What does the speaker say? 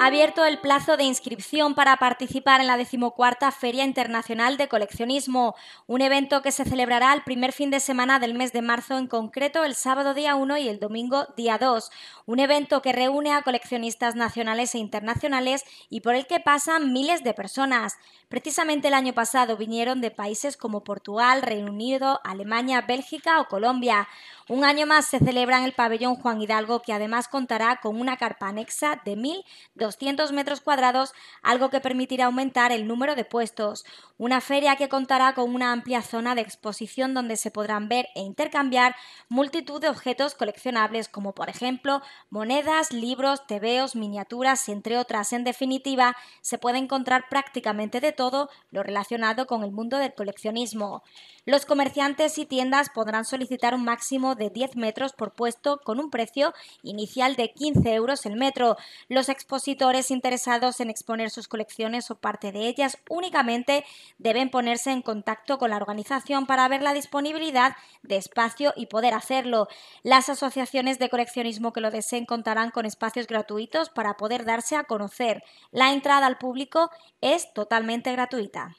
ha abierto el plazo de inscripción para participar en la decimocuarta Feria Internacional de Coleccionismo, un evento que se celebrará el primer fin de semana del mes de marzo, en concreto el sábado día 1 y el domingo día 2, un evento que reúne a coleccionistas nacionales e internacionales y por el que pasan miles de personas. Precisamente el año pasado vinieron de países como Portugal, Reino Unido, Alemania, Bélgica o Colombia. Un año más se celebra en el pabellón Juan Hidalgo, que además contará con una carpa anexa de 1.200 200 metros cuadrados, algo que permitirá aumentar el número de puestos. Una feria que contará con una amplia zona de exposición donde se podrán ver e intercambiar multitud de objetos coleccionables como por ejemplo monedas, libros, tebeos, miniaturas, entre otras. En definitiva, se puede encontrar prácticamente de todo lo relacionado con el mundo del coleccionismo. Los comerciantes y tiendas podrán solicitar un máximo de 10 metros por puesto con un precio inicial de 15 euros el metro. Los expositores Editores interesados en exponer sus colecciones o parte de ellas únicamente deben ponerse en contacto con la organización para ver la disponibilidad de espacio y poder hacerlo. Las asociaciones de coleccionismo que lo deseen contarán con espacios gratuitos para poder darse a conocer. La entrada al público es totalmente gratuita.